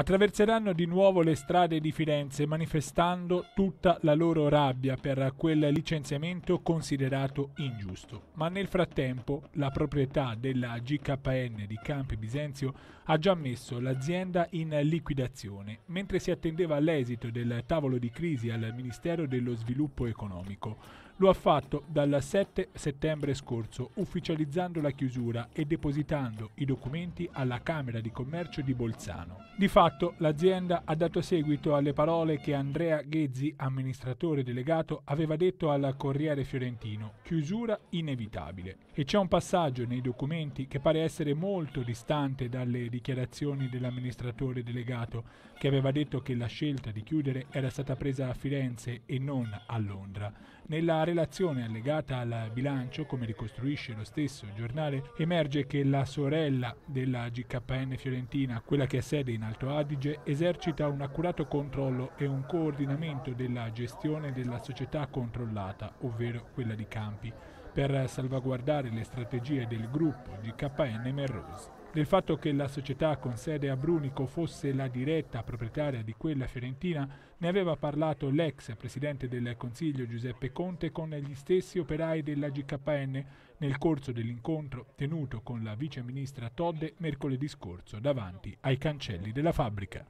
attraverseranno di nuovo le strade di Firenze manifestando tutta la loro rabbia per quel licenziamento considerato ingiusto. Ma nel frattempo la proprietà della GKN di Campi Bisenzio ha già messo l'azienda in liquidazione, mentre si attendeva l'esito del tavolo di crisi al Ministero dello Sviluppo Economico. Lo ha fatto dal 7 settembre scorso, ufficializzando la chiusura e depositando i documenti alla Camera di Commercio di Bolzano. Di fatto fatto, l'azienda ha dato seguito alle parole che Andrea Ghezzi, amministratore delegato, aveva detto al Corriere Fiorentino, chiusura inevitabile. E c'è un passaggio nei documenti che pare essere molto distante dalle dichiarazioni dell'amministratore delegato, che aveva detto che la scelta di chiudere era stata presa a Firenze e non a Londra. Nella relazione allegata al bilancio, come ricostruisce lo stesso giornale, emerge che la sorella della GKN fiorentina, quella che ha sede in Alto Adige, Adige esercita un accurato controllo e un coordinamento della gestione della società controllata, ovvero quella di Campi, per salvaguardare le strategie del gruppo di KN Merrosi. Del fatto che la società con sede a Brunico fosse la diretta proprietaria di quella fiorentina ne aveva parlato l'ex presidente del Consiglio Giuseppe Conte con gli stessi operai della GKN nel corso dell'incontro tenuto con la viceministra Todde mercoledì scorso davanti ai cancelli della fabbrica.